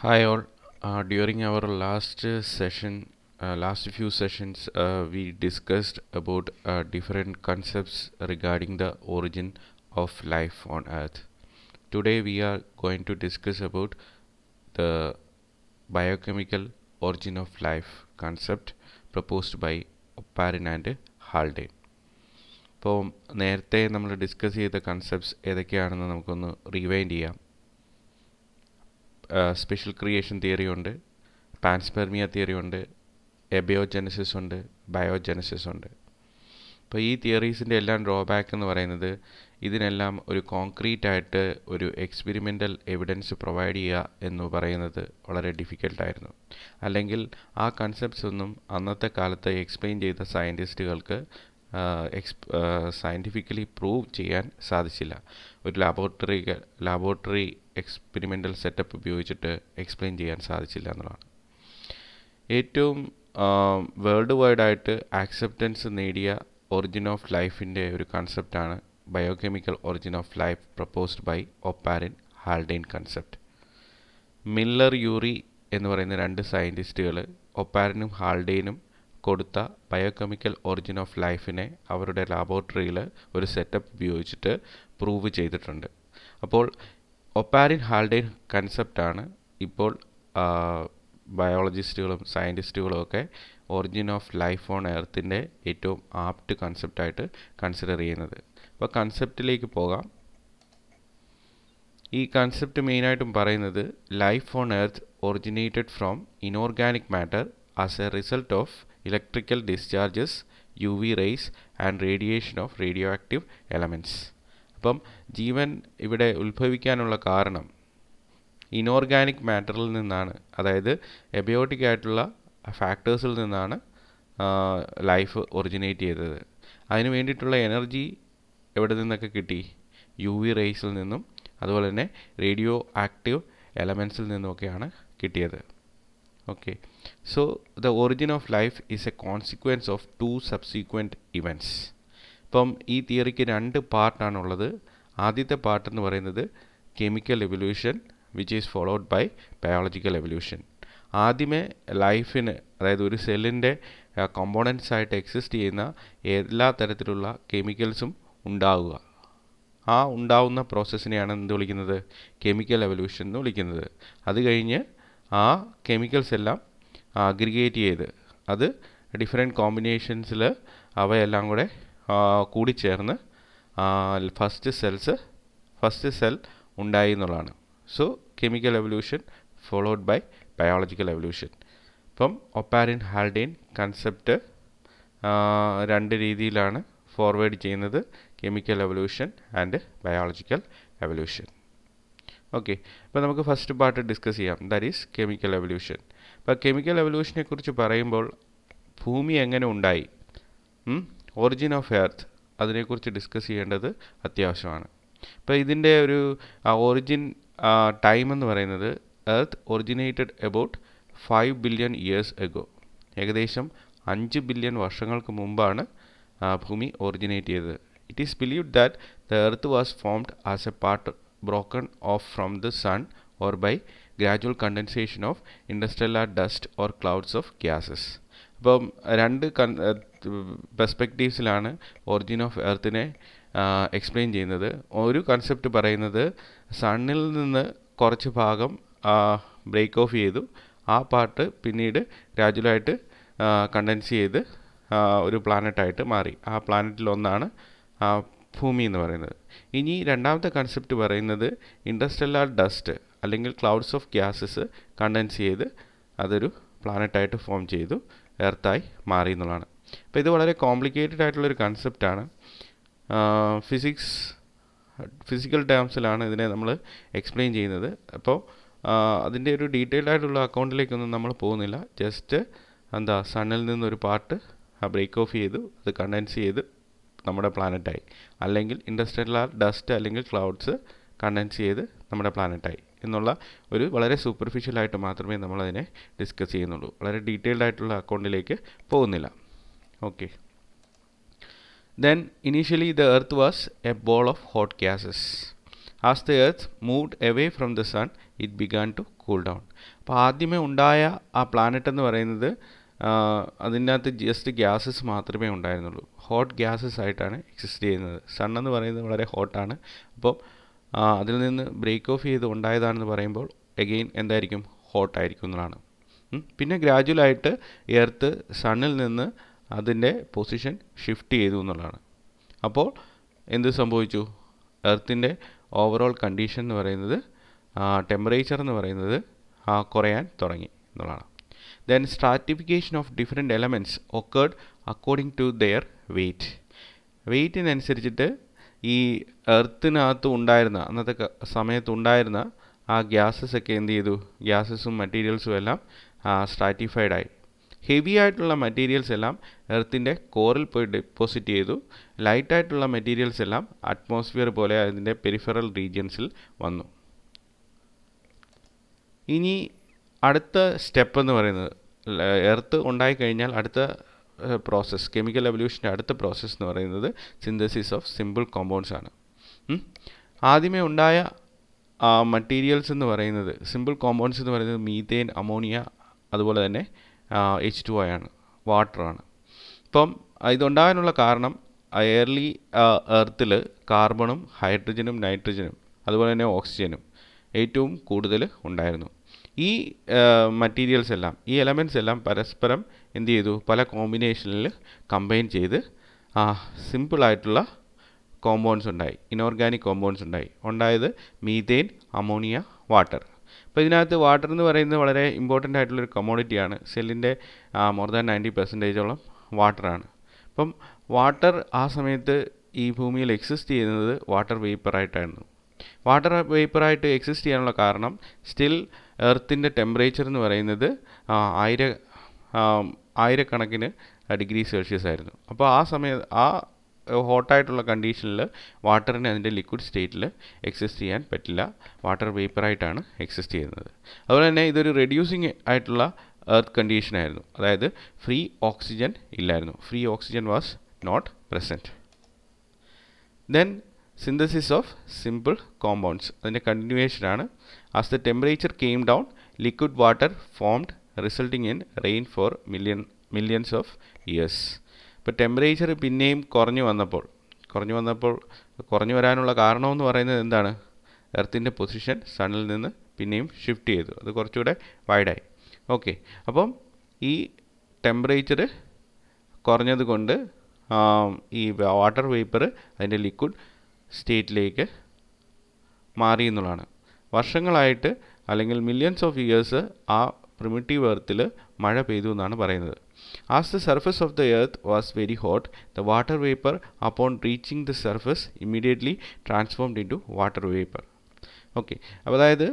Hi all. Uh, during our last uh, session, uh, last few sessions, we discussed about different concepts regarding the origin of life on Earth. Today we are going to discuss about the biochemical origin of life concept proposed by Oparin and Haldane. അപ്പോൾ നേരത്തെ നമ്മൾ discuss ചെയ്ത concepts ഏതൊക്കെയാണെന്ന് നമുക്കൊന്ന് rewind ചെയ്യാം special creation theory ഉണ്ട് panspermia theory ഉണ്ട് abiogenesis ഉണ്ട് ബയോജെനസിസ് ഉണ്ട് അപ്പോൾ ഈ തിയറീസിൻ്റെ എല്ലാം ഡ്രോബാക്ക് എന്ന് പറയുന്നത് ഇതിനെല്ലാം ഒരു കോൺക്രീറ്റ് ആയിട്ട് ഒരു എക്സ്പെരിമെൻ്റൽ എവിഡൻസ് പ്രൊവൈഡ് ചെയ്യുക എന്ന് പറയുന്നത് വളരെ ഡിഫിക്കൽട്ടായിരുന്നു അല്ലെങ്കിൽ ആ കൺസെപ്റ്റ്സ് ഒന്നും അന്നത്തെ കാലത്ത് എക്സ്പ്ലെയിൻ ചെയ്ത സയൻറ്റിസ്റ്റുകൾക്ക് എക്സ് സയൻറ്റിഫിക്കലി പ്രൂവ് ചെയ്യാൻ സാധിച്ചില്ല ഒരു ലാബോറട്ടറി ലാബോറട്ടറി എക്സ്പെരിമെൻ്റൽ സെറ്റപ്പ് ഉപയോഗിച്ചിട്ട് എക്സ്പ്ലെയിൻ ചെയ്യാൻ സാധിച്ചില്ല എന്നുള്ളതാണ് ഏറ്റവും വേൾഡ് വൈഡ് ആയിട്ട് ആക്സെപ്റ്റൻസ് നേടിയ ഒറിജിൻ ഓഫ് ലൈഫിൻ്റെ ഒരു കൺസെപ്റ്റാണ് biochemical origin of life proposed by Oparin Haldane concept Miller Urey എന്ന് പറയുന്ന രണ്ട് സയൻറ്റിസ്റ്റുകൾ ഒപ്പാരനും ഹാൾഡെയിനും കൊടുത്ത ബയോകെമിക്കൽ ഒറിജിൻ ഓഫ് ലൈഫിനെ അവരുടെ ലാബോറട്ടറിയിൽ ഒരു സെറ്റപ്പ് ഉപയോഗിച്ചിട്ട് പ്രൂവ് ചെയ്തിട്ടുണ്ട് അപ്പോൾ ഒപ്പാരിൻ ഹാൾഡെയിൻ കൺസെപ്റ്റാണ് ഇപ്പോൾ ബയോളജിസ്റ്റുകളും സയൻറ്റിസ്റ്റുകളും ഒക്കെ ഒറിജിൻ ഓഫ് ലൈഫ് ഓൺ എർത്തിൻ്റെ ഏറ്റവും ആപ്റ്റ് കൺസെപ്റ്റായിട്ട് കൺസിഡർ ചെയ്യുന്നത് അപ്പോൾ കൺസെപ്റ്റിലേക്ക് പോകാം ഈ കൺസെപ്റ്റ് മെയിനായിട്ടും പറയുന്നത് life on earth originated from inorganic matter as a result of electrical discharges U V rays and radiation of radioactive elements അപ്പം ജീവൻ ഇവിടെ ഉത്ഭവിക്കാനുള്ള കാരണം ഇനോർഗാനിക് മാറ്ററിൽ നിന്നാണ് അതായത് എബയോട്ടിക് ആയിട്ടുള്ള ഫാക്ടേഴ്സിൽ നിന്നാണ് ലൈഫ് ഒറിജിനേറ്റ് ചെയ്തത് അതിന് വേണ്ടിയിട്ടുള്ള എനർജി എവിടെ നിന്നൊക്കെ കിട്ടി യു വി റേസിൽ നിന്നും അതുപോലെ തന്നെ റേഡിയോ ആക്റ്റീവ് എലമെൻസിൽ നിന്നുമൊക്കെയാണ് കിട്ടിയത് okay so the origin of life is a consequence of two subsequent events ഇപ്പം ഈ തിയറിക്ക് രണ്ട് പാർട്ടാണുള്ളത് ആദ്യത്തെ പാർട്ട് എന്ന് പറയുന്നത് chemical evolution which is followed by biological evolution ആദ്യമേ ലൈഫിന് അതായത് ഒരു സെല്ലിൻ്റെ കോമ്പോണൻസ് ആയിട്ട് എക്സിസ്റ്റ് ചെയ്യുന്ന എല്ലാ തരത്തിലുള്ള കെമിക്കൽസും ഉണ്ടാവുക ആ ഉണ്ടാവുന്ന പ്രോസസ്സിനെയാണ് എന്ത് വിളിക്കുന്നത് കെമിക്കൽ എവല്യൂഷൻ എന്ന് വിളിക്കുന്നത് അത് കഴിഞ്ഞ് ആ കെമിക്കൽസ് എല്ലാം അഗ്രിഗേറ്റ് ചെയ്ത് അത് ഡിഫറെൻറ്റ് കോമ്പിനേഷൻസിൽ അവയെല്ലാം കൂടെ കൂടിച്ചേർന്ന് ഫസ്റ്റ് സെൽസ് ഫസ്റ്റ് സെൽ ഉണ്ടായി എന്നുള്ളതാണ് so chemical evolution followed by biological evolution ഇപ്പം ഒപ്പാരിൻ ഹാൽഡെയിൻ കൺസെപ്റ്റ് രണ്ട് രീതിയിലാണ് ഫോർവേഡ് ചെയ്യുന്നത് chemical evolution and biological evolution okay അപ്പോൾ നമുക്ക് ഫസ്റ്റ് പാർട്ട് ഡിസ്കസ് ചെയ്യാം ദാറ്റ് ഈസ് കെമിക്കൽ എവല്യൂഷൻ അപ്പോൾ കെമിക്കൽ എവല്യൂഷനെ കുറിച്ച് പറയുമ്പോൾ ഭൂമി എങ്ങനെ ഉണ്ടായി ഒറിജിൻ ഓഫ് എർത്ത് അതിനെക്കുറിച്ച് ഡിസ്കസ് ചെയ്യേണ്ടത് അത്യാവശ്യമാണ് ഇപ്പോൾ ഇതിൻ്റെ ഒരു ഒറിജിൻ ടൈം എന്ന് പറയുന്നത് earth originated about five billion years ago ഏകദേശം അഞ്ച് ബില്യൺ വർഷങ്ങൾക്ക് മുമ്പാണ് ഭൂമി ഒറിജിനേറ്റ് ചെയ്തത് it is believe that the earth was formed as a part broken off from the sun or by gradual condensation of interstellar dust or clouds of gases ഇപ്പം രണ്ട് കൺ പെർസ്പെക്റ്റീവ്സിലാണ് ഒറിജിൻ ഓഫ് എർത്തിനെ explain ചെയ്യുന്നത് ഒരു concept പറയുന്നത് സണ്ണിൽ നിന്ന് കുറച്ച് ഭാഗം ബ്രേക്ക് ഓഫ് ചെയ്തു ആ പാർട്ട് പിന്നീട് ഗ്രാജുവലായിട്ട് കണ്ടൻസ് ചെയ്ത് ഒരു പ്ലാനറ്റായിട്ട് മാറി ആ പ്ലാനറ്റിൽ ഒന്നാണ് ഭൂമി എന്ന് പറയുന്നത് ഇനി രണ്ടാമത്തെ കൺസെപ്റ്റ് പറയുന്നത് ഇൻഡസ്ട്രിയലാർ ഡസ്റ്റ് അല്ലെങ്കിൽ ക്ലൗഡ്സ് ഓഫ് ഗ്യാസസ് കണ്ടൻസ് ചെയ്ത് അതൊരു പ്ലാനറ്റായിട്ട് ഫോം ചെയ്തു എർത്തായി മാറി എന്നുള്ളതാണ് അപ്പോൾ ഇത് വളരെ കോംപ്ലിക്കേറ്റഡ് ആയിട്ടുള്ളൊരു കൺസെപ്റ്റാണ് ഫിസിക്സ് ഫിസിക്കൽ ടേംസിലാണ് ഇതിനെ നമ്മൾ എക്സ്പ്ലെയിൻ ചെയ്യുന്നത് അപ്പോൾ അതിൻ്റെ ഒരു ഡീറ്റെയിൽഡ് ആയിട്ടുള്ള അക്കൗണ്ടിലേക്കൊന്നും നമ്മൾ പോകുന്നില്ല ജസ്റ്റ് എന്താ സണ്ണിൽ നിന്നൊരു പാർട്ട് ബ്രേക്ക് ഓഫ് ചെയ്തു അത് കണ്ടൻസ് ചെയ്ത് നമ്മുടെ പ്ലാനറ്റായി അല്ലെങ്കിൽ ഇൻഡസ്ട്രിയൽ ഡസ്റ്റ് അല്ലെങ്കിൽ ക്ലൗഡ്സ് കണ്ടൻസ് ചെയ്ത് നമ്മുടെ പ്ലാനറ്റായി എന്നുള്ള ഒരു വളരെ സൂപ്പർഫിഷ്യലായിട്ട് മാത്രമേ നമ്മളതിനെ ഡിസ്കസ് ചെയ്യുന്നുള്ളൂ വളരെ ഡീറ്റെയിൽഡ് ആയിട്ടുള്ള അക്കൗണ്ടിലേക്ക് പോകുന്നില്ല okay then initially the earth was a ball of hot gases as the earth moved away from the sun it began to cool down അപ്പോൾ ആദ്യമേ ഉണ്ടായ ആ പ്ലാനറ്റ് എന്ന് പറയുന്നത് അതിനകത്ത് ജസ്റ്റ് ഗ്യാസസ് മാത്രമേ ഉണ്ടായിരുന്നുള്ളൂ ഹോട്ട് ഗ്യാസസ് ആയിട്ടാണ് എക്സിസ്റ്റ് ചെയ്യുന്നത് സൺ എന്ന് പറയുന്നത് വളരെ ഹോട്ടാണ് അപ്പം അതിൽ നിന്ന് ബ്രേക്ക് ഓഫ് ചെയ്ത് ഉണ്ടായതാണെന്ന് പറയുമ്പോൾ എഗെയിൻ എന്തായിരിക്കും ഹോട്ടായിരിക്കും എന്നതാണ് പിന്നെ ഗ്രാജുവലായിട്ട് എർത്ത് സണ്ണിൽ നിന്ന് അതിൻ്റെ പൊസിഷൻ ഷിഫ്റ്റ് ചെയ്തു എന്നുള്ളതാണ് അപ്പോൾ എന്ത് സംഭവിച്ചു എർത്തിൻ്റെ ഓവറോൾ കണ്ടീഷൻ എന്ന് പറയുന്നത് ടെമ്പറേച്ചർ എന്ന് പറയുന്നത് കുറയാൻ തുടങ്ങി എന്നുള്ളതാണ് then stratification of different elements occurred according to their weight വെയ്റ്റിനനുസരിച്ചിട്ട് ഈ എർത്തിനകത്ത് ഉണ്ടായിരുന്ന അന്നത്തെ സമയത്ത് ഉണ്ടായിരുന്ന ആ ഗ്യാസസ് ഒക്കെ എന്ത് ചെയ്തു ഗ്യാസസും മെറ്റീരിയൽസും എല്ലാം സ്ട്രാറ്റിഫൈഡ് ആയി ഹെവി ആയിട്ടുള്ള മെറ്റീരിയൽസ് എല്ലാം എർത്തിൻ്റെ കോറിൽ പോയി ഡെപ്പോസിറ്റ് ചെയ്തു ലൈറ്റ് ആയിട്ടുള്ള മെറ്റീരിയൽസ് എല്ലാം അറ്റ്മോസ്ഫിയർ പോലെ അതിൻ്റെ പെരിഫറൽ റീജിയൻസിൽ വന്നു ഇനി അടുത്ത സ്റ്റെപ്പ് എന്ന് പറയുന്നത് എർത്ത് ഉണ്ടായിക്കഴിഞ്ഞാൽ അടുത്ത പ്രോസസ്സ് കെമിക്കൽ എവല്യൂഷൻ്റെ അടുത്ത പ്രോസസ്സ് എന്ന് പറയുന്നത് സിന്തസിസ് ഓഫ് സിമ്പിൾ കോമ്പൗണ്ട്സ് ആണ് ആദ്യമേ ഉണ്ടായ മറ്റീരിയൽസ് എന്ന് പറയുന്നത് സിമ്പിൾ കോമ്പൗണ്ട്സ് എന്ന് പറയുന്നത് മീതേൻ അമോണിയ അതുപോലെ തന്നെ എച്ച് ടു ഐ ആണ് വാട്ടറാണ് ഇപ്പം ഇതുണ്ടാകാനുള്ള കാരണം എയർലി എർത്തിൽ കാർബണും ഹൈഡ്രജനും നൈട്രജനും അതുപോലെ തന്നെ ഓക്സിജനും ഏറ്റവും കൂടുതൽ ഉണ്ടായിരുന്നു ഈ മറ്റീരിയൽസ് എല്ലാം ഈ എലമെൻറ്റ്സ് എല്ലാം പരസ്പരം എന്ത് ചെയ്തു പല കോമ്പിനേഷനിൽ കമ്പൈൻ ചെയ്ത് ആ സിമ്പിളായിട്ടുള്ള കോമ്പൗണ്ട്സ് ഉണ്ടായി ഇനോർഗാനിക് കോമ്പൗണ്ട്സ് ഉണ്ടായി ഉണ്ടായത് മീതെയിൻ അമോണിയ വാട്ടർ അപ്പോൾ ഇതിനകത്ത് വാട്ടർ എന്ന് പറയുന്നത് വളരെ ഇമ്പോർട്ടൻ്റ് ആയിട്ടുള്ളൊരു ആണ് സെല്ലിൻ്റെ മോർ ദാൻ നയൻറ്റി പെർസെൻറ്റേജോളം വാട്ടറാണ് അപ്പം വാട്ടർ ആ സമയത്ത് ഈ ഭൂമിയിൽ എക്സിസ്റ്റ് ചെയ്യുന്നത് വാട്ടർ വേപ്പറായിട്ടായിരുന്നു വാട്ടർ വേപ്പറായിട്ട് എക്സിസ്റ്റ് ചെയ്യാനുള്ള കാരണം സ്റ്റിൽ എർത്തിൻ്റെ ടെമ്പറേച്ചർ എന്ന് പറയുന്നത് ആയിര ആയിരക്കണക്കിന് ഡിഗ്രി സെൽഷ്യസ് ആയിരുന്നു അപ്പോൾ ആ സമയത്ത് ആ ഹോട്ടായിട്ടുള്ള കണ്ടീഷനിൽ വാട്ടറിന് അതിൻ്റെ ലിക്വിഡ് സ്റ്റേറ്റിൽ എക്സിസ്റ്റ് ചെയ്യാൻ പറ്റില്ല വാട്ടർ വേപ്പറായിട്ടാണ് എക്സിസ്റ്റ് ചെയ്യുന്നത് അതുപോലെ തന്നെ ഇതൊരു റെഡ്യൂസിങ് ആയിട്ടുള്ള എർത്ത് കണ്ടീഷനായിരുന്നു അതായത് ഫ്രീ ഓക്സിജൻ ഇല്ലായിരുന്നു free oxygen was not present then synthesis of simple compounds അതിൻ്റെ കണ്ടിന്യൂവേഷനാണ് as the temperature came down liquid water formed resulting in rain for million millions of years ഇപ്പോൾ ടെമ്പറേച്ചർ പിന്നെയും കുറഞ്ഞു വന്നപ്പോൾ കുറഞ്ഞു വന്നപ്പോൾ കുറഞ്ഞു വരാനുള്ള കാരണമെന്ന് പറയുന്നത് എന്താണ് എർത്തിൻ്റെ പൊസിഷൻ സണ്ണിൽ നിന്ന് പിന്നെയും ഷിഫ്റ്റ് ചെയ്തു അത് കുറച്ചുകൂടെ വൈഡായി ഓക്കെ അപ്പം ഈ ടെമ്പറേച്ചർ കുറഞ്ഞത് കൊണ്ട് ഈ വാട്ടർ വേപ്പർ അതിൻ്റെ ലിക്വിഡ് സ്റ്റേറ്റിലേക്ക് മാറി എന്നുള്ളതാണ് വർഷങ്ങളായിട്ട് അല്ലെങ്കിൽ മില്യൺസ് ഓഫ് ഇയേഴ്സ് ആ പ്രിമിറ്റീവ് എർത്തിൽ മഴ പെയ്തു എന്നാണ് പറയുന്നത് as the surface of the earth was very hot the water vapour upon reaching the surface immediately transformed into water vapour okay അപ്പോൾ അതായത്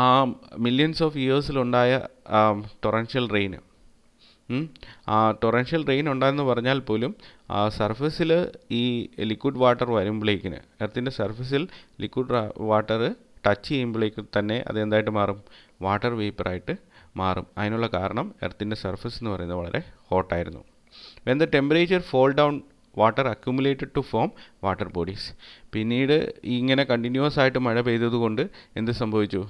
ആ മില്യൺസ് ഓഫ് ഇയേഴ്സിലുണ്ടായ ടൊറൻഷ്യൽ റെയിന് ആ ടൊറൻഷ്യൽ റെയിൻ ഉണ്ടായെന്ന് പറഞ്ഞാൽ പോലും ആ സർഫസിൽ ഈ ലിക്വിഡ് വാട്ടർ വരുമ്പോഴേക്കിന് എർത്തിൻ്റെ സർഫസിൽ ലിക്വിഡ് വാട്ടർ ടച്ച് ചെയ്യുമ്പോഴേക്കും തന്നെ അതെന്തായിട്ട് മാറും വാട്ടർ വേപ്പറായിട്ട് മാറും അതിനുള്ള കാരണം എർത്തിൻ്റെ സർഫസ് എന്ന് പറയുന്നത് വളരെ ഹോട്ടായിരുന്നു when the temperature fall down water accumulated to form water bodies പിന്നീട് ഇങ്ങനെ കണ്ടിന്യൂസ് ആയിട്ട് മഴ പെയ്തതുകൊണ്ട് എന്ത് സംഭവിച്ചു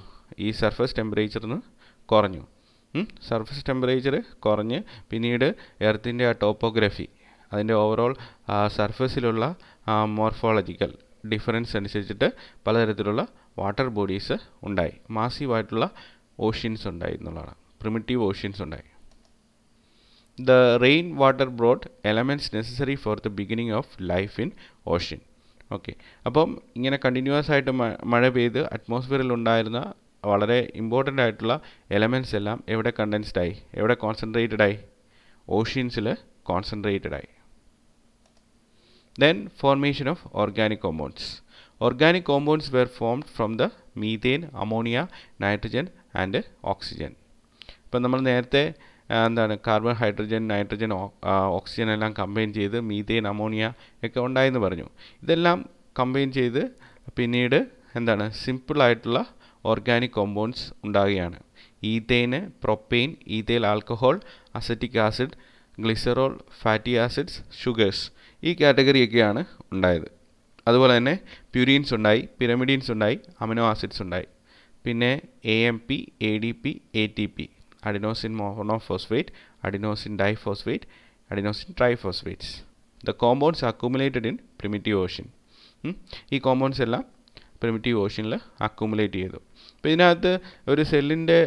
ഈ സർഫസ് ടെമ്പറേച്ചറിന് കുറഞ്ഞു സർഫസ് ടെമ്പറേച്ചർ കുറഞ്ഞ് പിന്നീട് എർത്തിൻ്റെ ആ ടോപ്പോഗ്രഫി അതിൻ്റെ ഓവറോൾ സർഫേസിലുള്ള മോർഫോളജിക്കൽ ഡിഫറൻസ് അനുസരിച്ചിട്ട് പലതരത്തിലുള്ള വാട്ടർ ബോഡീസ് ഉണ്ടായി മാസീവായിട്ടുള്ള ഓഷ്യൻസ് ഉണ്ടായി എന്നുള്ളതാണ് പ്രിമിറ്റീവ് ഓഷ്യൻസ് ഉണ്ടായി the rain water brought elements necessary for the beginning of life in ocean okay അപ്പം ഇങ്ങനെ കണ്ടിന്യൂസ് ആയിട്ട് മഴ പെയ്ത് അറ്റ്മോസ്ഫിയറിൽ ഉണ്ടായിരുന്ന വളരെ ഇമ്പോർട്ടൻ്റ് ആയിട്ടുള്ള എലമെൻറ്റ്സ് എല്ലാം എവിടെ കണ്ടൻസ്ഡ് ആയി എവിടെ കോൺസെൻട്രേറ്റഡായി ആയി ഓഷ്യൻസിൽ കോൺസെൻട്രേറ്റഡായി ആയി then formation of organic compounds organic compounds were formed from the methane ammonia nitrogen and oxygen ഇപ്പം നമ്മൾ നേരത്തെ എന്താണ് കാർബൺ ഹൈഡ്രജൻ നൈട്രജൻ ഓക്സിജൻ എല്ലാം കമ്പൈൻ ചെയ്ത് മീതേൻ അമോണിയ ഒക്കെ ഉണ്ടായെന്ന് പറഞ്ഞു ഇതെല്ലാം കമ്പൈൻ ചെയ്ത് പിന്നീട് എന്താണ് സിമ്പിളായിട്ടുള്ള ഓർഗാനിക് കോമ്പൗണ്ട്സ് ഉണ്ടാകുകയാണ് ethane propane ethyl alcohol acetic acid glycerol fatty acids sugars ഈ കാറ്റഗറിയൊക്കെയാണ് ഉണ്ടായത് അതുപോലെ തന്നെ പ്യൂരീൻസ് ഉണ്ടായി പിരമിഡീൻസ് ഉണ്ടായി അമിനോ ആസിഡ്സ് ഉണ്ടായി പിന്നെ A M P A D P A T P adenosine monophosphate adenosine diphosphate adenosine triphosphates the compounds accumulated in primitive ocean ഈ കോമ്പൗണ്ട്സ് എല്ലാം പ്രിമിറ്റീവ് ഓഷനിൽ അക്യൂമുലേറ്റ് ചെയ്തു അപ്പോൾ ഇതിനകത്ത് ഒരു സെല്ലിൻ്റെ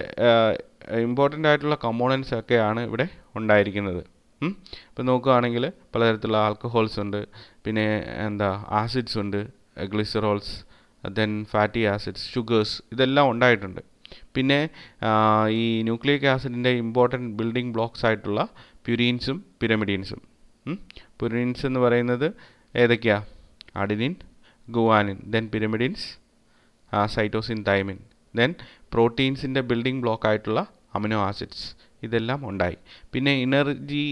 ഇമ്പോർട്ടൻ്റ് ആയിട്ടുള്ള കമ്പോണൻസ് ഒക്കെയാണ് ഇവിടെ ഉണ്ടായിരിക്കുന്നത് ഇപ്പോൾ നോക്കുകയാണെങ്കിൽ പലതരത്തിലുള്ള ആൽക്കഹോൾസ് ഉണ്ട് പിന്നെ എന്താ ആസിഡ്സ് ഉണ്ട് glycerols then fatty acids sugars ഇതെല്ലാം ഉണ്ടായിട്ടുണ്ട് പിന്നെ ഈ ന്യൂക്ലിയക് ആസിഡിൻ്റെ ഇമ്പോർട്ടൻറ്റ് ബിൽഡിംഗ് ബ്ലോക്സ് ആയിട്ടുള്ള പ്യുരീൻസും പിരമിഡീൻസും പ്യുരീൻസ് എന്ന് പറയുന്നത് ഏതൊക്കെയാണ് adenine guanine then pyrimidines cytosine thymine then പ്രോട്ടീൻസിൻ്റെ ബിൽഡിംഗ് ബ്ലോക്ക് ആയിട്ടുള്ള അമിനോ ആസിഡ്സ് ഇതെല്ലാം ഉണ്ടായി പിന്നെ എനർജി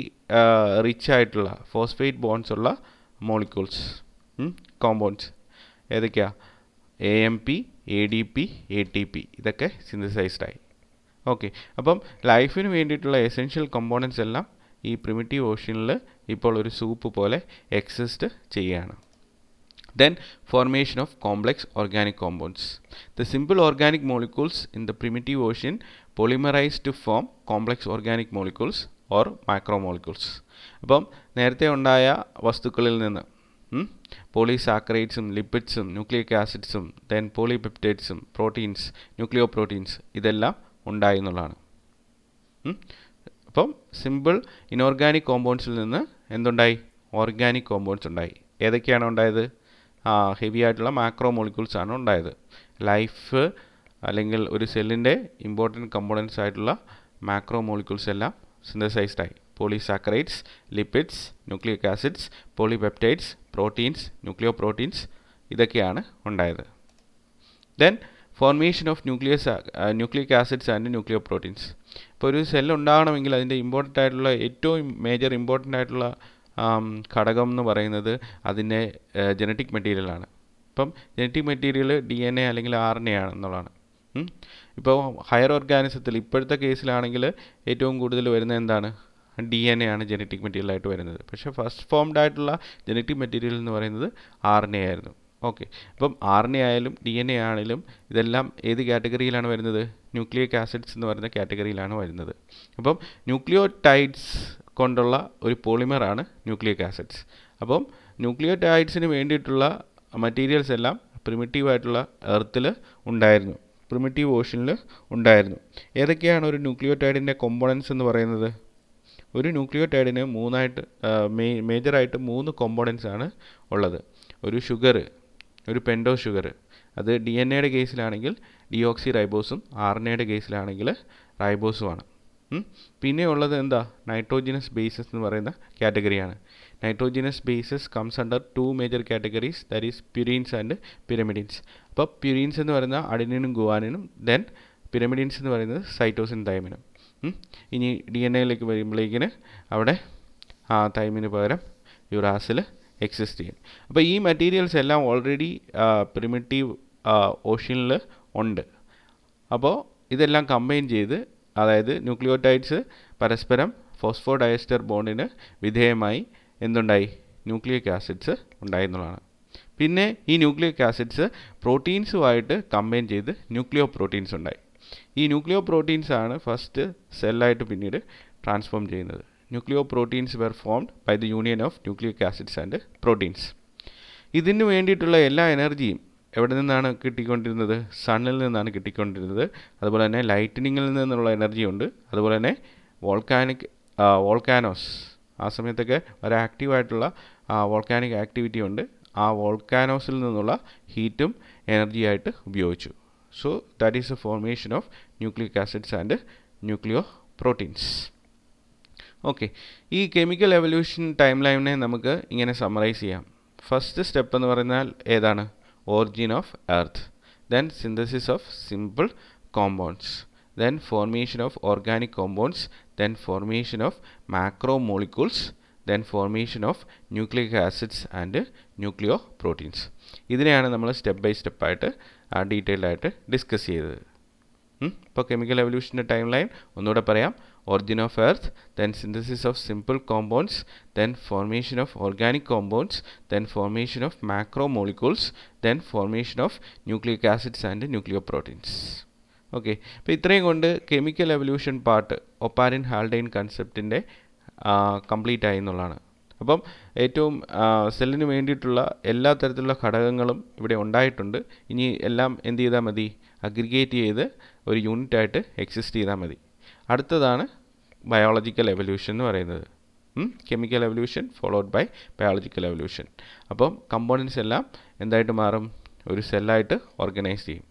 റിച്ച് ആയിട്ടുള്ള ഫോസ്ഫേറ്റ് ബോൺസ് ഉള്ള മോളിക്യൂൾസ് കോമ്പൗണ്ട്സ് ഏതൊക്കെയാ A M P A D P A T P ഇതൊക്കെ സിന്തസൈസ്ഡായി ഓക്കെ അപ്പം ലൈഫിന് വേണ്ടിയിട്ടുള്ള എസെൻഷ്യൽ കമ്പോണൻസ് എല്ലാം ഈ പ്രിമിറ്റീവ് ഓഷനിൽ ഇപ്പോൾ ഒരു സൂപ്പ് പോലെ എക്സിസ്റ്റ് ചെയ്യുകയാണ് then formation of complex organic compounds. The simple organic molecules in the primitive ocean polymerise to form complex organic molecules or micromolecules അപ്പം നേരത്തെ ഉണ്ടായ വസ്തുക്കളിൽ നിന്ന് പോളിസാക്രൈറ്റ്സും ലിപ്പിഡ്സും ന്യൂക്ലിയക് ആസിഡ്സും ദെൻ പോളിപെപ്റ്റൈഡ്സും പ്രോട്ടീൻസ് ന്യൂക്ലിയോ പ്രോട്ടീൻസ് ഇതെല്ലാം ഉണ്ടായി എന്നുള്ളതാണ് അപ്പം സിമ്പിൾ ഇനോർഗാനിക് കോമ്പൗണ്ട്സിൽ നിന്ന് എന്തുണ്ടായി ഓർഗാനിക് കോമ്പൗണ്ട്സ് ഉണ്ടായി ഏതൊക്കെയാണ് ഉണ്ടായത് ഹെവി ആയിട്ടുള്ള മാക്രോ മോളിക്യൂൾസ് ആണ് ഉണ്ടായത് ലൈഫ് അല്ലെങ്കിൽ ഒരു സെല്ലിൻ്റെ ഇമ്പോർട്ടൻറ്റ് കമ്പോണൻസ് ആയിട്ടുള്ള മാക്രോ മോളിക്യൂൾസ് എല്ലാം സിന്തസൈസ്ഡ് ആയി polysaccharides lipids nucleic acids polypeptides proteins nucleoproteins ഇതൊക്കെയാണ് ഉണ്ടായത് then formation of nucleus nucleic acids and nucleoproteins ഇപ്പോൾ ഒരു സെൽ ഉണ്ടാകണമെങ്കിൽ അതിൻ്റെ ഇമ്പോർട്ടൻ്റ് ആയിട്ടുള്ള ഏറ്റവും മേജർ ഇമ്പോർട്ടൻ്റ് ആയിട്ടുള്ള um, ഘടകം എന്ന് പറയുന്നത് അതിൻ്റെ ജനറ്റിക് മെറ്റീരിയലാണ് ഇപ്പം genetic material D N A അല്ലെങ്കിൽ ആർ എൻ എ ആണെന്നുള്ളതാണ് ഇപ്പോൾ ഹയർ ഓർഗാനിസത്തിൽ ഇപ്പോഴത്തെ കേസിലാണെങ്കിൽ ഏറ്റവും കൂടുതൽ വരുന്നത് എന്താണ് ഡി എൻ എ ആണ് ജനറ്റിക് മെറ്റീരിയൽ ആയിട്ട് വരുന്നത് പക്ഷേ ഫസ്റ്റ് ഫോംഡ് ആയിട്ടുള്ള ജനറ്റിക് മെറ്റീരിയൽ എന്ന് പറയുന്നത് ആർ എൻ എ ആയിരുന്നു ഓക്കെ അപ്പം ആർ എൻ എ ആയാലും ഡി എൻ എ ആണെങ്കിലും ഇതെല്ലാം ഏത് കാറ്റഗറിയിലാണ് വരുന്നത് ന്യൂക്ലിയക് ആസിഡ്സ് എന്ന് പറയുന്ന കാറ്റഗറിയിലാണ് വരുന്നത് അപ്പം ന്യൂക്ലിയോടൈഡ്സ് കൊണ്ടുള്ള ഒരു പോളിമറാണ് ന്യൂക്ലിയക് ആസിഡ്സ് അപ്പം ടൈഡ്സിന് വേണ്ടിയിട്ടുള്ള മെറ്റീരിയൽസ് എല്ലാം പ്രിമിറ്റീവായിട്ടുള്ള എർത്തിൽ ഉണ്ടായിരുന്നു പ്രിമിറ്റീവ് ഓഷനിൽ ഉണ്ടായിരുന്നു ഏതൊക്കെയാണ് ഒരു ന്യൂക്ലിയോടൈഡിൻ്റെ കോമ്പോണൻസ് എന്ന് പറയുന്നത് ഒരു ന്യൂക്ലിയോടൈഡിന് മൂന്നായിട്ട് മേജറായിട്ട് മൂന്ന് കോമ്പോണൻസ് ആണ് ഉള്ളത് ഒരു ഷുഗർ ഒരു പെൻഡോ ഷുഗർ അത് ഡി എൻ എയുടെ കേസിലാണെങ്കിൽ ഡിയോക്സി റൈബോസും ആർ എൻ എയുടെ കേസിലാണെങ്കിൽ റൈബോസുമാണ് പിന്നെ ഉള്ളത് എന്താ നൈട്രോജിനസ് ബേസസ് എന്ന് പറയുന്ന കാറ്റഗറിയാണ് nitrogenous bases comes under two major categories there is purines and pyrimidines അപ്പോൾ പ്യുരീൻസ് എന്ന് പറയുന്ന അഡിനും ഗുവാനിനും ദെൻ പിരമിഡിൻസ് എന്ന് പറയുന്നത് സൈറ്റോസിൻ തൈമിനും ഇനി ഡി എൻ എയിലേക്ക് വരുമ്പോഴേക്കിന് അവിടെ ആ തൈമിന് പകരം യുറാസിൽ എക്സിസ്റ്റ് ചെയ്യും അപ്പോൾ ഈ മെറ്റീരിയൽസ് എല്ലാം ഓൾറെഡി പ്രിമിറ്റീവ് ഓഷ്യനിൽ ഉണ്ട് അപ്പോൾ ഇതെല്ലാം കമ്പൈൻ ചെയ്ത് അതായത് ന്യൂക്ലിയോടൈഡ്സ് പരസ്പരം ഫോസ്ഫോഡയസ്റ്റർ ഡയസ്റ്റർ ബോണ്ടിന് വിധേയമായി എന്തുണ്ടായി ന്യൂക്ലിയക് ആസിഡ്സ് ഉണ്ടായെന്നുള്ളതാണ് പിന്നെ ഈ ന്യൂക്ലിയക് ആസിഡ്സ് പ്രോട്ടീൻസുമായിട്ട് കമ്പൈൻ ചെയ്ത് ന്യൂക്ലിയോ പ്രോട്ടീൻസ് ഉണ്ടായി ഈ ന്യൂക്ലിയോ പ്രോട്ടീൻസ് ആണ് ഫസ്റ്റ് സെല്ലായിട്ട് പിന്നീട് ട്രാൻസ്ഫോം ചെയ്യുന്നത് nucleoproteins were formed by the union of nucleic acids and proteins ഇതിന് വേണ്ടിയിട്ടുള്ള എല്ലാ എനർജിയും എവിടെ നിന്നാണ് കിട്ടിക്കൊണ്ടിരുന്നത് സണ്ണിൽ നിന്നാണ് കിട്ടിക്കൊണ്ടിരുന്നത് അതുപോലെ തന്നെ ലൈറ്റനിങ്ങിൽ നിന്നുള്ള എനർജി ഉണ്ട് അതുപോലെ തന്നെ വോൾക്കാനിക് വോൾക്കാനോസ് ആ സമയത്തൊക്കെ ഒരു ആക്റ്റീവായിട്ടുള്ള വോൾക്കാനിക് ആക്ടിവിറ്റി ഉണ്ട് ആ വോൾക്കാനോസിൽ നിന്നുള്ള ഹീറ്റും എനർജിയായിട്ട് ഉപയോഗിച്ചു so that is a formation of nuclear acids and nucleoproteins okay ഈ കെമിക്കൽ എവല്യൂഷൻ ടൈം ലൈനെ നമുക്ക് ഇങ്ങനെ സമ്മറൈസ് ചെയ്യാം ഫസ്റ്റ് സ്റ്റെപ്പ് എന്ന് പറഞ്ഞാൽ ഏതാണ് origin of earth then synthesis of simple compounds then formation of organic compounds then formation of macro macromolecules, then formation of nuclear acids and nucleoproteins ഇതിനെയാണ് നമ്മൾ step by സ്റ്റെപ്പായിട്ട് detailed ആയിട്ട് discuss ചെയ്തത് ഇപ്പോൾ chemical എവല്യൂഷൻ്റെ time line ഒന്നുകൂടെ പറയാം origin of earth then synthesis of simple compounds then formation of organic compounds then formation of macromolecules then formation of nuclear acids and nucleoproteins okay അപ്പോൾ ഇത്രയും കൊണ്ട് chemical evolution part Oparin Haldane കൺസെപ്റ്റിൻ്റെ complete ആയി എന്നുള്ളതാണ് അപ്പം ഏറ്റവും സെല്ലിന് വേണ്ടിയിട്ടുള്ള എല്ലാ തരത്തിലുള്ള ഘടകങ്ങളും ഇവിടെ ഉണ്ടായിട്ടുണ്ട് ഇനി എല്ലാം എന്ത് ചെയ്താൽ മതി അഗ്രിഗേറ്റ് ചെയ്ത് ഒരു യൂണിറ്റായിട്ട് എക്സിസ്റ്റ് ചെയ്താൽ മതി അടുത്തതാണ് ബയോളജിക്കൽ എവല്യൂഷൻ എന്ന് പറയുന്നത് chemical evolution followed by biological evolution അപ്പം കമ്പോണൻസ് എല്ലാം എന്തായിട്ട് മാറും ഒരു സെല്ലായിട്ട് ഓർഗനൈസ് ചെയ്യും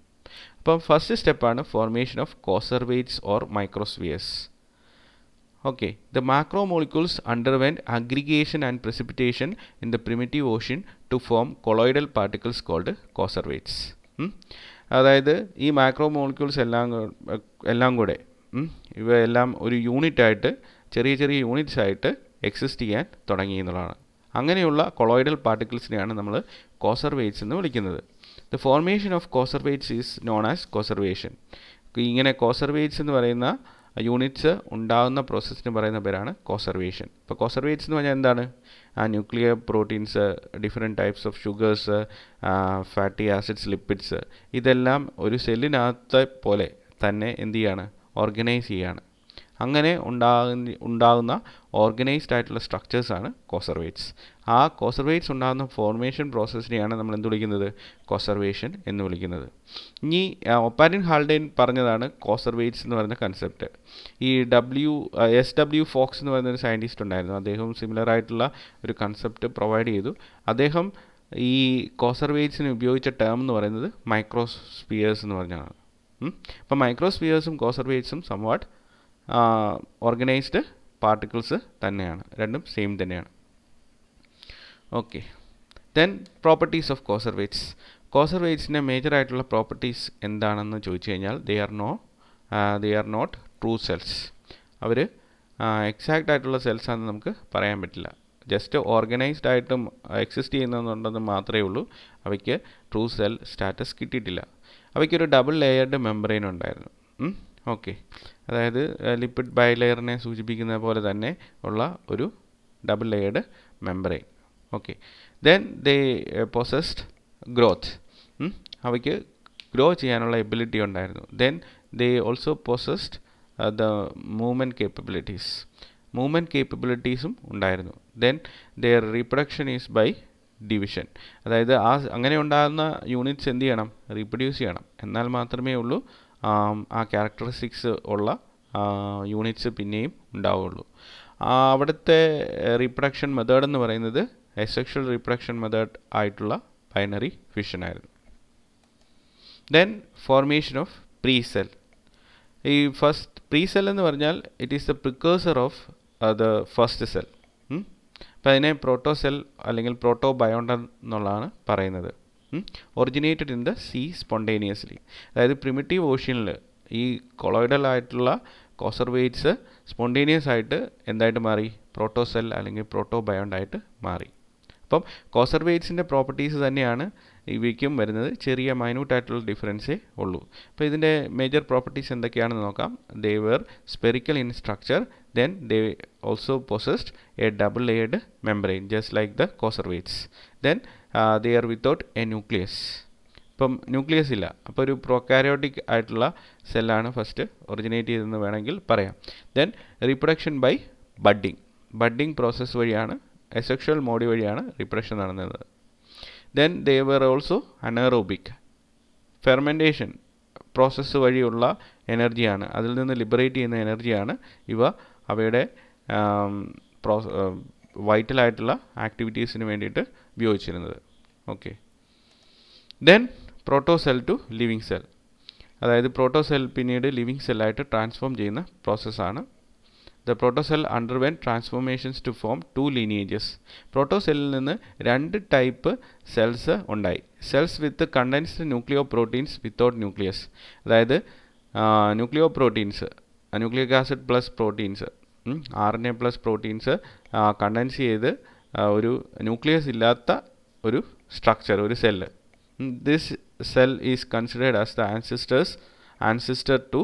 അപ്പം ഫസ്റ്റ് സ്റ്റെപ്പാണ് formation of coacervates or microspheres okay the macromolecules underwent aggregation and precipitation in the primitive ocean to form colloidal particles called coacervates അതായത് ഈ മാക്രോ മോളിക്യൂൾസ് എല്ലാം എല്ലാം കൂടെ ഇവയെല്ലാം ഒരു യൂണിറ്റായിട്ട് ചെറിയ ചെറിയ യൂണിറ്റ്സ് ആയിട്ട് എക്സിസ്റ്റ് ചെയ്യാൻ തുടങ്ങി എന്നുള്ളതാണ് അങ്ങനെയുള്ള കൊളോയിഡൽ പാർട്ടിക്കിൾസിനെയാണ് നമ്മൾ കോസർവേറ്റ്സ് എന്ന് വിളിക്കുന്നത് the formation of coacervates is known as coacervation ഇങ്ങനെ കോസർവേറ്റ്സ് എന്ന് പറയുന്ന യൂണിറ്റ്സ് ഉണ്ടാകുന്ന പ്രോസസ്സിന് പറയുന്ന പേരാണ് കോസർവേഷൻ ഇപ്പോൾ കോസർവേറ്റ്സ് എന്ന് പറഞ്ഞാൽ എന്താണ് ആ nuclear proteins different types of sugars fatty acids lipids ഇതെല്ലാം ഒരു സെല്ലിനകത്തെ പോലെ തന്നെ എന്ത് ചെയ്യാണ് ഓർഗനൈസ് ചെയ്യുകയാണ് അങ്ങനെ ഉണ്ടാകുന്ന ഉണ്ടാകുന്ന ഓർഗനൈസ്ഡ് ആയിട്ടുള്ള സ്ട്രക്ചേഴ്സാണ് കോസർവേറ്റ്സ് ആ കോസർവേറ്റ്സ് ഉണ്ടാകുന്ന ഫോർമേഷൻ പ്രോസസ്സിനെയാണ് നമ്മൾ എന്ത് വിളിക്കുന്നത് കോസർവേഷൻ എന്ന് വിളിക്കുന്നത് ഇനി ഒപ്പാരിൻ ഹാൾഡൈൻ പറഞ്ഞതാണ് കോസർവേറ്റ്സ് എന്ന് പറയുന്ന കൺസെപ്റ്റ് ഈ ഡബ്ല്യു എസ് ഡബ്ല്യു ഫോക്സ് എന്ന് പറയുന്ന ഒരു സയൻറ്റിസ്റ്റ് ഉണ്ടായിരുന്നു അദ്ദേഹം സിമിലർ ആയിട്ടുള്ള ഒരു കൺസെപ്റ്റ് പ്രൊവൈഡ് ചെയ്തു അദ്ദേഹം ഈ കോസർവേറ്റ്സിന് ഉപയോഗിച്ച ടേം എന്ന് പറയുന്നത് മൈക്രോസ്പിയേഴ്സ് എന്ന് പറഞ്ഞാണ് അപ്പം മൈക്രോസ്പിയേഴ്സും കോസർവേറ്റ്സും സംവാട്ട് ഓർഗനൈസ്ഡ് പാർട്ടിക്കിൾസ് തന്നെയാണ് രണ്ടും സെയിം തന്നെയാണ് okay then properties of coacervates കോസർവേറ്റ്സിൻ്റെ മേജർ ആയിട്ടുള്ള പ്രോപ്പർട്ടീസ് എന്താണെന്ന് ചോദിച്ചു കഴിഞ്ഞാൽ they are no they are not true cells അവർ എക്സാക്റ്റ് ആയിട്ടുള്ള സെൽസ് ആണെന്ന് നമുക്ക് പറയാൻ പറ്റില്ല ജസ്റ്റ് ഓർഗനൈസ്ഡ് ആയിട്ടും എക്സിസ്റ്റ് ചെയ്യുന്നുണ്ടെന്ന് മാത്രമേ ഉള്ളൂ അവയ്ക്ക് ട്രൂ സെൽ സ്റ്റാറ്റസ് കിട്ടിയിട്ടില്ല അവയ്ക്കൊരു ഡബിൾ ലെയർഡ് മെമ്പറൈൻ ഉണ്ടായിരുന്നു ഓക്കെ അതായത് ലിപ്പിഡ് ബൈലെയറിനെ സൂചിപ്പിക്കുന്ന പോലെ തന്നെ ഉള്ള ഒരു double layered membrane okay then they possessed growth അവയ്ക്ക് ഗ്രോ ചെയ്യാനുള്ള എബിലിറ്റി ഉണ്ടായിരുന്നു then they also possessed the movement capabilities movement കേപ്പബിലിറ്റീസും ഉണ്ടായിരുന്നു then there reproduction is by division അതായത് ആ അങ്ങനെ ഉണ്ടാകുന്ന യൂണിറ്റ്സ് എന്ത് ചെയ്യണം റീപ്രൊഡ്യൂസ് ചെയ്യണം എന്നാൽ മാത്രമേ ഉള്ളൂ ആ ക്യാരക്ടറിസ്റ്റിക്സ് ഉള്ള യൂണിറ്റ്സ് പിന്നെയും ഉണ്ടാവുകയുള്ളൂ അവിടുത്തെ റീപ്രഡക്ഷൻ മെത്തേഡ് എന്ന് പറയുന്നത് എസെക്ഷൽ റീപ്രഡക്ഷൻ മെത്തേഡ് ആയിട്ടുള്ള ബൈനറി ഫിഷൻ ആയിരുന്നു then formation of pre cell ഈ ഫസ്റ്റ് പ്രീ സെൽ എന്ന് പറഞ്ഞാൽ it is the precursor of the first cell അപ്പോൾ അതിനെ പ്രോട്ടോ സെൽ അല്ലെങ്കിൽ പ്രോട്ടോ ബയോണ്ടെന്നുള്ളതാണ് പറയുന്നത് originated in the sea spontaneously അതായത് പ്രിമിറ്റീവ് ഓഷ്യനിൽ ഈ കൊളോയിഡൽ ആയിട്ടുള്ള കോസർവേറ്റ്സ് സ്പോണ്ടേനിയസ് ആയിട്ട് എന്തായിട്ട് മാറി പ്രോട്ടോസെൽ അല്ലെങ്കിൽ പ്രോട്ടോബയോണ്ടായിട്ട് മാറി അപ്പം കോസർവേറ്റ്സിൻ്റെ പ്രോപ്പർട്ടീസ് തന്നെയാണ് ഇവയ്ക്കും വരുന്നത് ചെറിയ മൈന്യൂട്ടായിട്ടുള്ള ഡിഫറൻസേ ഉള്ളൂ അപ്പോൾ ഇതിൻ്റെ മേജർ പ്രോപ്പർട്ടീസ് എന്തൊക്കെയാണെന്ന് നോക്കാം they were spherical in structure then they also possessed a double aid membrane just like the coacervates then they are without a nucleus ഇപ്പം ന്യൂക്ലിയസ് ഇല്ല അപ്പോൾ ഒരു പ്രോക്കാരിയോട്ടിക് ആയിട്ടുള്ള സെല്ലാണ് ഫസ്റ്റ് ഒറിജിനേറ്റ് ചെയ്തതെന്ന് വേണമെങ്കിൽ പറയാം then reproduction by budding budding process വഴിയാണ് asexual mode വഴിയാണ് റീപ്രഷൻ നടന്നത് then they were also anaerobic fermentation process വഴിയുള്ള എനർജിയാണ് അതിൽ നിന്ന് ലിബറേറ്റ് ചെയ്യുന്ന എനർജിയാണ് ഇവ അവയുടെ പ്രോസ വൈറ്റലായിട്ടുള്ള ആക്ടിവിറ്റീസിന് വേണ്ടിയിട്ട് ഉപയോഗിച്ചിരുന്നത് okay then protocell to living cell അതായത് പ്രോട്ടോ സെൽ പിന്നീട് ലിവിങ് സെല്ലായിട്ട് ട്രാൻസ്ഫോം ചെയ്യുന്ന പ്രോസസ്സാണ് the protocell when transformations to form two lineages പ്രോട്ടോസെല്ലിൽ നിന്ന് രണ്ട് ടൈപ്പ് സെൽസ് ഉണ്ടായി cells with condensed nucleoproteins without nucleus അതായത് nucleoproteins nucleic acid plus proteins R N A plus proteins condensed ചെയ്ത് ഒരു ന്യൂക്ലിയസ് ഇല്ലാത്ത ഒരു സ്ട്രക്ചർ ഒരു cell this cell is considered as the ancestors ancestor to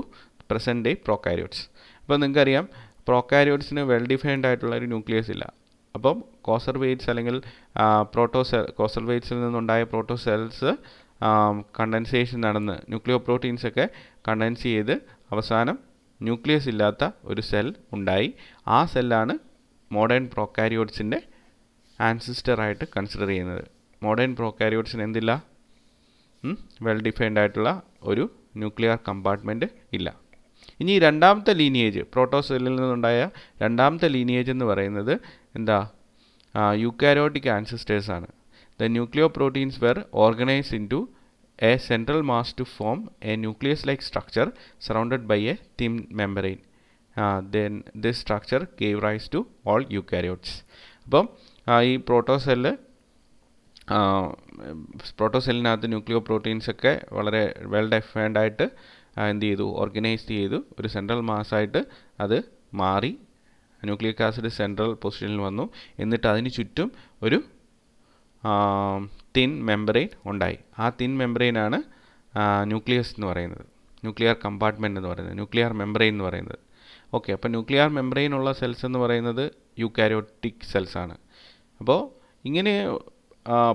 present day prokaryotes അപ്പോൾ നിങ്ങൾക്കറിയാം പ്രോക്കാരിയോട്സിന് well defined ആയിട്ടുള്ള ഒരു ന്യൂക്ലിയസ് ഇല്ല അപ്പം കോസർവേറ്റ്സ് അല്ലെങ്കിൽ സെൽ കോസർവേറ്റ്സിൽ നിന്നുണ്ടായ പ്രോട്ടോ സെൽസ് കണ്ടൻസേഷൻ നടന്ന് ന്യൂക്ലിയോ പ്രോട്ടീൻസൊക്കെ കണ്ടൻസ് ചെയ്ത് അവസാനം ന്യൂക്ലിയസ് ഇല്ലാത്ത ഒരു സെൽ ഉണ്ടായി ആ സെല്ലാണ് മോഡേൺ പ്രോക്കാരിയോട്സിൻ്റെ ആൻസിസ്റ്ററായിട്ട് കൺസിഡർ ചെയ്യുന്നത് മോഡേൺ പ്രോക്കാരിയോട്സിന് എന്തില്ല വെൽ ഡിഫൈൻഡ് ആയിട്ടുള്ള ഒരു ന്യൂക്ലിയർ കമ്പാർട്ട്മെൻറ്റ് ഇല്ല ഇനി രണ്ടാമത്തെ ലീനിയേജ് പ്രോട്ടോസെല്ലിൽ നിന്നുണ്ടായ രണ്ടാമത്തെ ലീനിയേജ് എന്ന് പറയുന്നത് എന്താ യുക്കാരോട്ടിക് ആൻസിസ്റ്റേഴ്സാണ് the nucleoproteins were organise into a central mass to form a nucleus-like structure surrounded by a thin membrane. Uh, then this structure gave rise to all eukaryotes. അപ്പം ഈ പ്രോട്ടോസെല്ല് പ്രോട്ടോസെല്ലിനകത്ത് ന്യൂക്ലിയോ proteins ഒക്കെ വളരെ well ഡെഫൈൻഡ് ആയിട്ട് എന്ത് ചെയ്തു organise ചെയ്തു ഒരു central മാസ്സായിട്ട് അത് മാറി ന്യൂക്ലിക് ആസിഡ് സെൻട്രൽ പൊസിഷനിൽ വന്നു എന്നിട്ട് അതിന് ചുറ്റും ഒരു തിൻ മെമ്പറൈൻ ഉണ്ടായി ആ തിൻ മെമ്പറൈനാണ് ന്യൂക്ലിയസ് എന്ന് പറയുന്നത് ന്യൂക്ലിയർ കമ്പാർട്ട്മെൻ്റ് എന്ന് പറയുന്നത് ന്യൂക്ലിയർ മെമ്പറൈൻ എന്ന് പറയുന്നത് ഓക്കെ അപ്പോൾ ന്യൂക്ലിയർ മെമ്പറൈൻ ഉള്ള സെൽസ് എന്ന് പറയുന്നത് യുക്കാരിയോട്ടിക് സെൽസ് ആണ് അപ്പോൾ ഇങ്ങനെ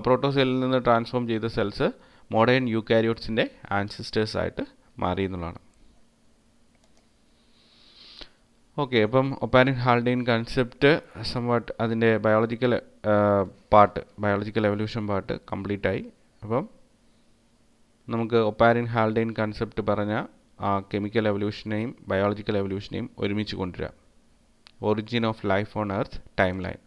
പ്രോട്ടോസെല്ലിൽ നിന്ന് ട്രാൻസ്ഫോം ചെയ്ത സെൽസ് മോഡേൺ യുക്കാരിയോട്ട്സിൻ്റെ ആൻസിസ്റ്റേഴ്സ് ആയിട്ട് മാറി എന്നുള്ളതാണ് ഓക്കെ അപ്പം ഒപ്പാനിക് ഹാൾഡെയിൻ കൺസെപ്റ്റ് സംവാട്ട് അതിൻ്റെ biological part biological evolution part complete ആയി അപ്പം നമുക്ക് ഒപ്പാരിൻ ഹാൾഡെയിൻ കൺസെപ്റ്റ് പറഞ്ഞ ആ കെമിക്കൽ എവല്യൂഷനെയും ബയോളജിക്കൽ എവല്യൂഷനെയും ഒരുമിച്ച് കൊണ്ടുവരാം origin of life on earth time line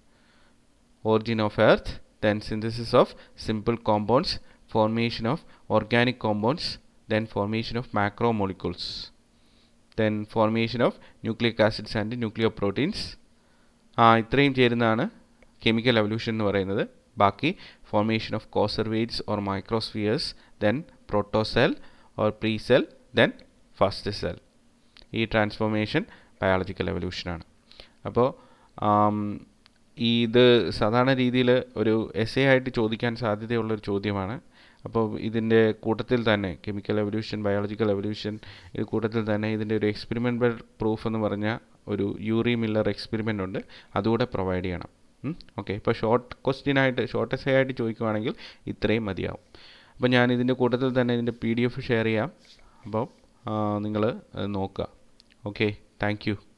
origin of earth then synthesis of simple compounds formation of organic compounds then formation of macromolecules then formation of nucleic acids and nucleoproteins ആ ഇത്രയും ചേരുന്നതാണ് chemical evolution എന്ന് പറയുന്നത് ബാക്കി formation of coacervates or microspheres then protocell or pre cell then first cell ഈ transformation biological എവല്യൂഷനാണ് അപ്പോൾ ഇത് സാധാരണ രീതിയിൽ ഒരു എസ്സേ ആയിട്ട് ചോദിക്കാൻ സാധ്യതയുള്ള ഒരു ചോദ്യമാണ് അപ്പോൾ ഇതിൻ്റെ കൂട്ടത്തിൽ തന്നെ കെമിക്കൽ എവല്യൂഷൻ ബയോളജിക്കൽ എവല്യൂഷൻ ഇത് കൂട്ടത്തിൽ തന്നെ ഇതിൻ്റെ ഒരു എക്സ്പെരിമെൻ്റൽ പ്രൂഫ് എന്ന് പറഞ്ഞ ഒരു യൂറി മില്ലർ എക്സ്പെരിമെൻ്റ് ഉണ്ട് അതുകൂടെ പ്രൊവൈഡ് ചെയ്യണം ഓക്കെ ഇപ്പോൾ ഷോർട്ട് ക്വസ്റ്റ്യൻ ആയിട്ട് ഷോർട്ട് എസ് ആയിട്ട് ചോദിക്കുവാണെങ്കിൽ ഇത്രയും മതിയാവും അപ്പോൾ ഞാൻ ഇതിൻ്റെ കൂട്ടത്തിൽ തന്നെ ഇതിൻ്റെ പി ഡി എഫ് ഷെയർ ചെയ്യാം അപ്പോൾ നിങ്ങൾ നോക്കുക ഓക്കെ താങ്ക് യു